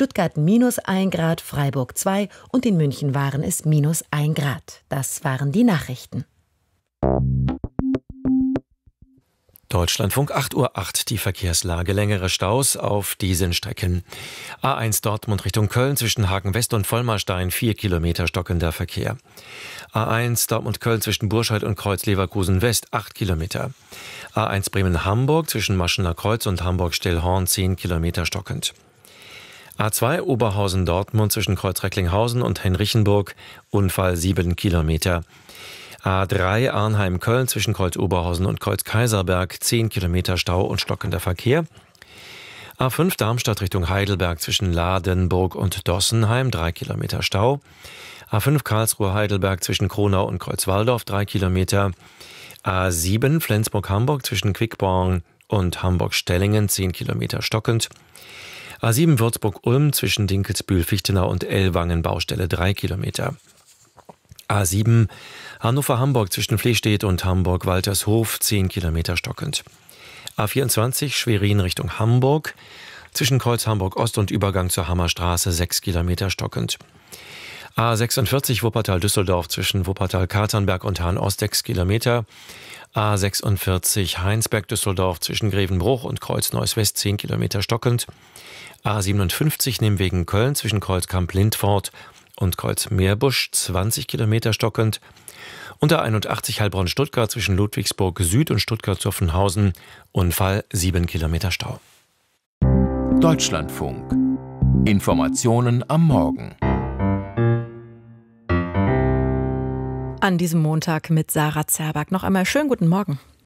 Stuttgart minus 1 Grad, Freiburg 2 und in München waren es minus 1 Grad. Das waren die Nachrichten. Deutschlandfunk 8.08 Uhr, die Verkehrslage. Längere Staus auf diesen Strecken. A1 Dortmund Richtung Köln zwischen Hagen West und Vollmarstein, 4 Kilometer stockender Verkehr. A1 Dortmund Köln zwischen Burscheid und Kreuz Leverkusen West, 8 Kilometer. A1 Bremen Hamburg zwischen Maschener Kreuz und Hamburg Stellhorn, 10 Kilometer stockend. A2 Oberhausen-Dortmund zwischen Kreuz Recklinghausen und Henrichenburg, Unfall 7 Kilometer. A3 Arnheim-Köln zwischen Kreuz Oberhausen und Kreuz Kaiserberg, 10 Kilometer Stau und stockender Verkehr. A5 Darmstadt Richtung Heidelberg zwischen Ladenburg und Dossenheim, 3 Kilometer Stau. A5 Karlsruhe-Heidelberg zwischen Kronau und Kreuzwaldorf, 3 Kilometer. A7 Flensburg-Hamburg zwischen Quickborn und Hamburg-Stellingen, 10 Kilometer stockend. A7 Würzburg-Ulm zwischen Dinkelsbühl, Fichtenau und Ellwangen Baustelle 3 Kilometer. A7 Hannover-Hamburg zwischen Flehstedt und Hamburg-Waltershof 10 Kilometer stockend. A24 Schwerin Richtung Hamburg zwischen Kreuz Hamburg-Ost und Übergang zur Hammerstraße 6 Kilometer stockend. A46 Wuppertal-Düsseldorf zwischen Wuppertal-Katernberg und Hahn-Ost 6 Kilometer A46 Heinsberg-Düsseldorf zwischen Grevenbruch und Kreuz Neuss-West 10 Kilometer stockend. A57 Nimwegen Köln zwischen Kreuzkamp Lindfort und Kreuz Meerbusch 20 Kilometer stockend. Und A81 Heilbronn Stuttgart zwischen Ludwigsburg Süd und Stuttgart Zuffenhausen Unfall 7 Kilometer Stau. Deutschlandfunk. Informationen am Morgen. An diesem Montag mit Sarah Zerberg. Noch einmal schönen guten Morgen.